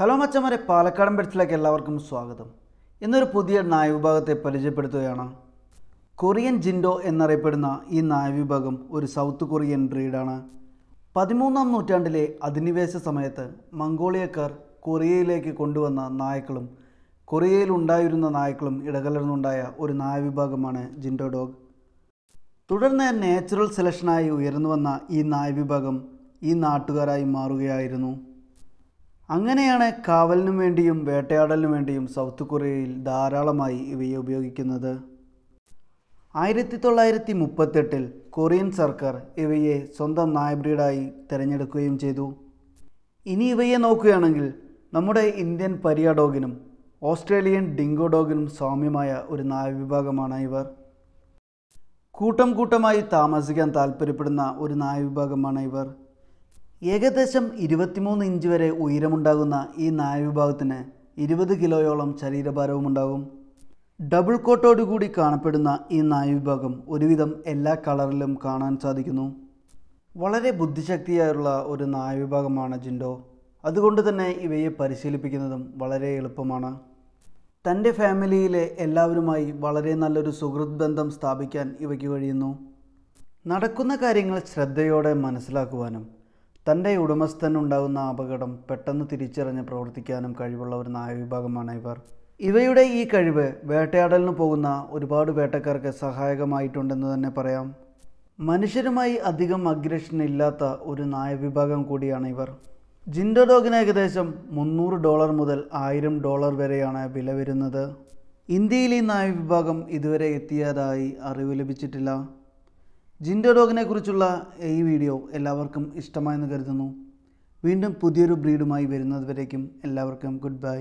hello മച്ചമാരെ പാലക്കാടൻ പെറ്റ്സിലേക്ക് എല്ലാവർക്കും സ്വാഗതം ഇന്നൊരു പുതിയ നായവിഭാഗത്തെ പരിചയപ്പെടുത്തുകയാണ് കൊറിയൻ ജിൻഡോ എന്നറിയപ്പെടുന്ന ഈ നായവിഭാഗം ഒരു സൗത്ത് കൊറിയൻ ബ്രീഡാണ് പതിമൂന്നാം നൂറ്റാണ്ടിലെ അധിനിവേശ സമയത്ത് മംഗോളിയക്കാർ കൊറിയയിലേക്ക് കൊണ്ടുവന്ന നായ്ക്കളും കൊറിയയിൽ ഉണ്ടായിരുന്ന നായ്ക്കളും ഇടകലർന്നുണ്ടായ ഒരു നായവിഭാഗമാണ് ജിൻഡോ ഡോഗ് തുടർന്ന് നാച്ചുറൽ സെലക്ഷനായി ഉയർന്നു വന്ന ഈ നായവിഭാഗം ഈ നാട്ടുകാരായി മാറുകയായിരുന്നു അങ്ങനെയാണ് കാവലിനും വേണ്ടിയും വേട്ടയാടലിനും വേണ്ടിയും സൗത്ത് കൊറിയയിൽ ധാരാളമായി ഇവയെ ഉപയോഗിക്കുന്നത് ആയിരത്തി തൊള്ളായിരത്തി മുപ്പത്തെട്ടിൽ കൊറിയൻ സർക്കാർ ഇവയെ സ്വന്തം നായബ്രീഡായി തിരഞ്ഞെടുക്കുകയും ചെയ്തു ഇനി ഇവയെ നോക്കുകയാണെങ്കിൽ നമ്മുടെ ഇന്ത്യൻ പരിയാഡോഗിനും ഓസ്ട്രേലിയൻ ഡിങ്കോ ഡോഗിനും സൗമ്യമായ ഒരു നായവിഭാഗമാണ് ഇവർ കൂട്ടം കൂട്ടമായി താമസിക്കാൻ താൽപ്പര്യപ്പെടുന്ന ഒരു നായവിഭാഗമാണ് ഇവർ ഏകദേശം ഇരുപത്തിമൂന്ന് ഇഞ്ച് വരെ ഉയരമുണ്ടാകുന്ന ഈ നായവിഭാഗത്തിന് ഇരുപത് കിലോയോളം ശരീരഭാരവും ഉണ്ടാകും ഡബിൾ കോട്ടോടുകൂടി കാണപ്പെടുന്ന ഈ നായവിഭാഗം ഒരുവിധം എല്ലാ കളറിലും കാണാൻ സാധിക്കുന്നു വളരെ ബുദ്ധിശക്തിയായുള്ള ഒരു നായവിഭാഗമാണ് ജിൻഡോ അതുകൊണ്ട് തന്നെ ഇവയെ പരിശീലിപ്പിക്കുന്നതും വളരെ എളുപ്പമാണ് തൻ്റെ ഫാമിലിയിലെ എല്ലാവരുമായി വളരെ നല്ലൊരു സുഹൃത് ബന്ധം സ്ഥാപിക്കാൻ ഇവയ്ക്ക് കഴിയുന്നു നടക്കുന്ന കാര്യങ്ങൾ ശ്രദ്ധയോടെ മനസ്സിലാക്കുവാനും തൻ്റെ ഉടമസ്ഥനുണ്ടാകുന്ന അപകടം പെട്ടെന്ന് തിരിച്ചറിഞ്ഞ് പ്രവർത്തിക്കാനും കഴിവുള്ള ഒരു നായവിഭാഗമാണ് ഇവർ ഇവയുടെ ഈ കഴിവ് വേട്ടയാടലിന് പോകുന്ന ഒരുപാട് വേട്ടക്കാർക്ക് സഹായകമായിട്ടുണ്ടെന്ന് തന്നെ പറയാം മനുഷ്യരുമായി അധികം അഗ്രഷൻ ഇല്ലാത്ത ഒരു നായവിഭാഗം കൂടിയാണ് ഇവർ ജിൻഡോഡോഗിന് ഏകദേശം മുന്നൂറ് ഡോളർ മുതൽ ആയിരം ഡോളർ വരെയാണ് വില വരുന്നത് ഇന്ത്യയിൽ ഈ നായവിഭാഗം ഇതുവരെ എത്തിയതായി അറിവ് ലഭിച്ചിട്ടില്ല ജിൻഡോ ഡോഗിനെ കുറിച്ചുള്ള ഈ വീഡിയോ എല്ലാവർക്കും ഇഷ്ടമായെന്ന് കരുതുന്നു വീണ്ടും പുതിയൊരു ബ്രീഡുമായി വരുന്നതുവരേക്കും എല്ലാവർക്കും ഗുഡ് ബൈ